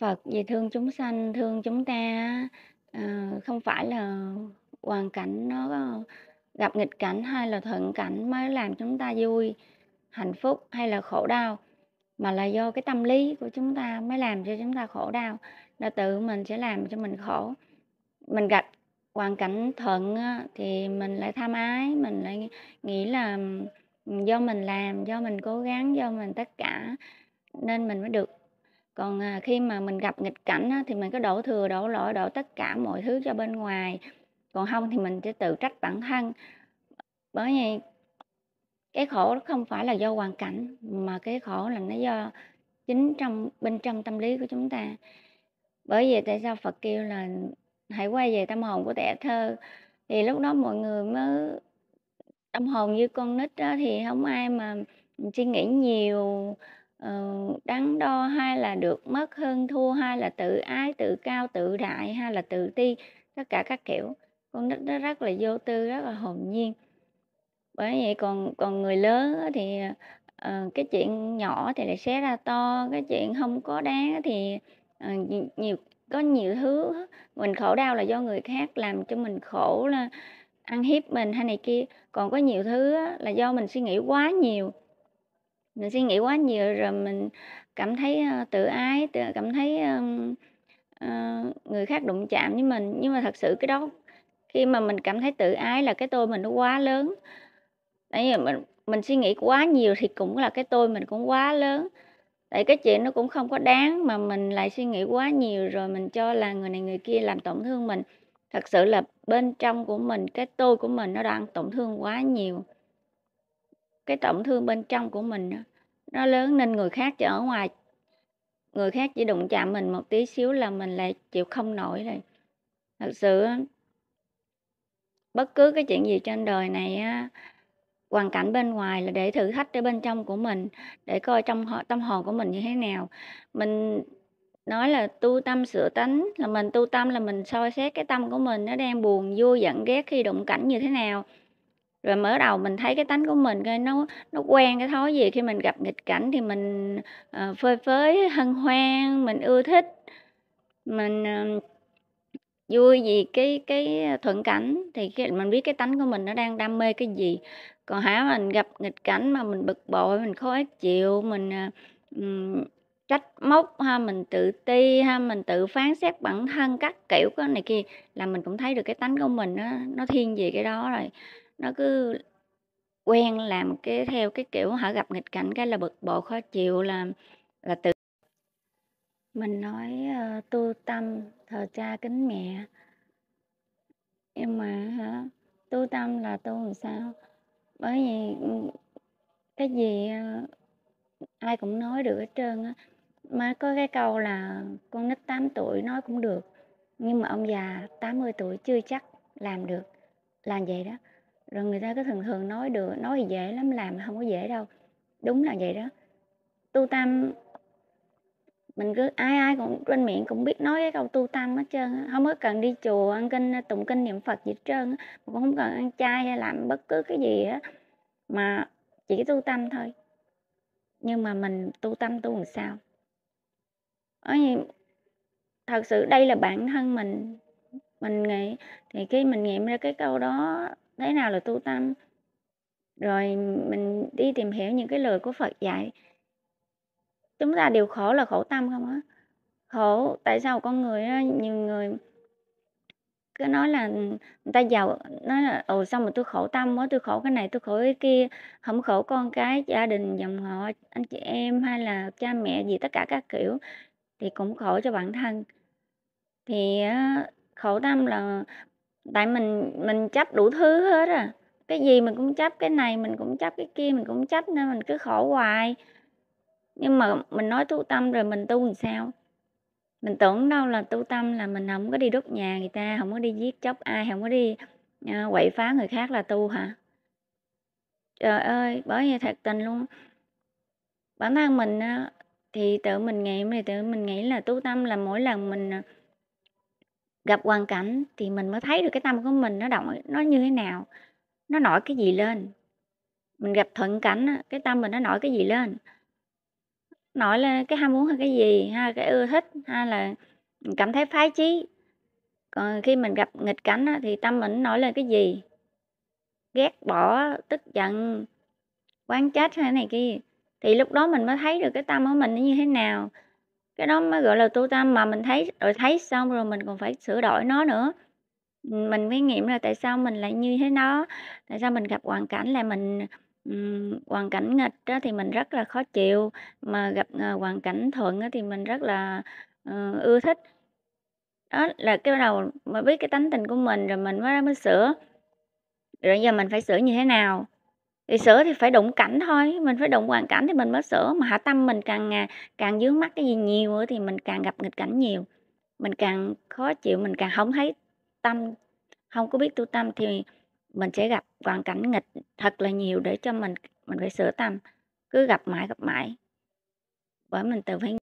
Phật vì thương chúng sanh, thương chúng ta ờ, không phải là hoàn cảnh nó gặp nghịch cảnh hay là thuận cảnh mới làm chúng ta vui, hạnh phúc hay là khổ đau, mà là do cái tâm lý của chúng ta mới làm cho chúng ta khổ đau, là tự mình sẽ làm cho mình khổ. Mình gặp hoàn cảnh thuận thì mình lại tham ái, mình lại nghĩ là ừ, do mình làm, do mình cố gắng, do mình tất cả nên mình mới được còn, à, khi mà mình gặp nghịch cảnh thì mình có đổ thừa, đổ lỗi, đổ tất cả mọi thứ cho bên ngoài, còn không thì mình sẽ tự trách bản thân. Bởi vì cái khổ nó không phải là do hoàn cảnh, mà cái khổ là nó do chính trong bên trong tâm lý của chúng ta. Bởi vì tại sao Phật kêu là "Hãy quay về tâm hồn của tẻ thơ", thì lúc đó mọi người mới tâm hồn như con nít đó thì không ai mà suy nghĩ nhiều. Ờ, đắn đo hay là được mất hơn thua hay là tự ái tự cao tự đại hay là tự ti tất cả các kiểu con nít nó rất là vô tư rất là hồn nhiên bởi vậy còn còn người lớn thì uh, cái chuyện nhỏ thì lại xé ra to cái chuyện không có đáng thì uh, nhiều có nhiều thứ mình khổ đau là do người khác làm cho mình khổ là ăn hiếp mình hay này kia còn có nhiều thứ là do mình suy nghĩ quá nhiều mình suy nghĩ quá nhiều rồi mình cảm thấy ờ, tự ái tự cảm thấy ờ, ờ, người khác đụng chạm với mình nhưng mà thật sự cái đó khi mà mình cảm thấy tự ái là cái tôi mình nó quá lớn tại vì mình mình suy nghĩ quá nhiều thì cũng là cái tôi mình cũng quá lớn tại cái chuyện nó cũng không có đáng mà mình lại suy nghĩ quá nhiều rồi mình cho là người này người kia làm tổn thương mình thật sự là bên trong của mình cái tôi của mình nó đang tổn thương quá nhiều cái tổn thương bên trong của mình nó lớn nên người khác chỉ ở ngoài người khác chỉ đụng chạm mình một tí xíu là mình lại chịu không nổi rồi thật sự bất cứ cái chuyện gì trên đời này á hoàn cảnh bên ngoài là để thử thách cái bên trong của mình để coi trong tâm hồn của mình như thế nào mình nói là tu tâm sửa tánh là mình tu tâm là mình soi xét cái tâm của mình nó đang buồn vui giận ghét khi đụng cảnh như thế nào rồi mở đầu mình thấy cái tánh của mình cái nó nó quen cái thói gì khi mình gặp nghịch cảnh thì mình uh, phơi phới hân hoan mình ưa thích mình uh, vui vì cái cái thuận cảnh thì cái, mình biết cái tánh của mình nó đang đam mê cái gì còn hả mình gặp nghịch cảnh mà mình bực bội mình khó chịu mình uh, trách móc ha mình tự ti ha mình tự phán xét bản thân các kiểu cái này kia là mình cũng thấy được cái tánh của mình nó nó thiên về cái đó rồi nó cứ quen làm cái theo cái kiểu họ gặp nghịch cảnh cái là bực bội khó chịu là là tự mình nói uh, tu tâm thờ cha kính mẹ nhưng mà hả tu tâm là tu làm sao bởi vì ừ, cái gì uh, ai cũng nói được hết trơn á mà có cái câu là con nít 8 tuổi nói cũng được nhưng mà ông già 80 tuổi chưa chắc làm được làm vậy đó rồi người ta cứ thường thường nói được nói thì dễ lắm làm không có dễ đâu đúng là vậy đó tu tâm mình cứ ai ai cũng trên miệng cũng biết nói cái câu tu tâm hết trơn không có cần đi chùa ăn kinh tụng kinh niệm phật gì hết trơn mình cũng không cần ăn chay hay làm bất cứ cái gì á mà chỉ tu tâm thôi nhưng mà mình tu tâm tu làm sao Ở thật sự đây là bản thân mình mình nghĩ thì khi mình nghiệm ra cái câu đó thế nào là tu tâm rồi mình đi tìm hiểu những cái lời của phật dạy chúng ta đều khổ là khổ tâm không á khổ tại sao con người nhiều người cứ nói là người ta giàu nói là ồ sao mà tôi khổ tâm quá tôi khổ cái này tôi khổ cái kia không khổ con cái gia đình dòng họ anh chị em hay là cha mẹ gì tất cả các kiểu thì cũng khổ cho bản thân thì khổ tâm là tại mình mình chấp đủ thứ hết à cái gì mình cũng chấp cái này mình cũng chấp cái kia mình cũng chấp nên mình cứ khổ hoài nhưng mà mình nói tu tâm rồi mình tu làm sao mình tưởng đâu là tu tâm là mình không có đi đốt nhà người ta không có đi giết chóc ai không có đi ờ, quậy phá người khác là tu hả trời ơi bởi vì thật tình luôn bản thân mình thì tự mình nghĩ thì tự mình nghĩ là tu tâm là mỗi lần mình à, gặp hoàn cảnh thì mình mới thấy được cái tâm của mình nó động nó như thế nào nó nổi cái gì lên mình gặp thuận cảnh cái tâm mình nó nổi cái gì lên nổi lên cái ham muốn hay cái gì ha cái ưa thích hay là mình cảm thấy phái chí còn khi mình gặp nghịch cảnh thì tâm mình nổi lên cái gì ghét bỏ tức giận quán trách hay này kia thì lúc đó mình mới thấy được cái tâm của mình nó như thế nào cái đó mới gọi là tu tâm mà mình thấy rồi thấy xong rồi mình còn phải sửa đổi nó nữa. mình mới nghiệm là tại sao mình lại như thế nó tại sao mình gặp hoàn cảnh là mình, ừm, hoàn cảnh nghịch á thì mình rất là khó chịu, mà gặp, ờ, hoàn cảnh thuận á thì mình rất là, ờ, ưa thích. Đó, là cái bắt đầu mà biết cái tánh tình của mình rồi mình mới mới sửa. Rồi giờ mình phải sửa như thế nào? thì sửa thì phải đụng cảnh thôi mình phải đụng hoàn cảnh thì mình mới sửa mà hạ tâm mình càng à, càng dướng mắt cái gì nhiều thì mình càng gặp nghịch cảnh nhiều mình càng khó chịu mình càng không thấy tâm không có biết tu tâm thì mình sẽ gặp hoàn cảnh nghịch thật là nhiều để cho mình mình phải sửa tâm cứ gặp mãi gặp mãi bởi mình tự phải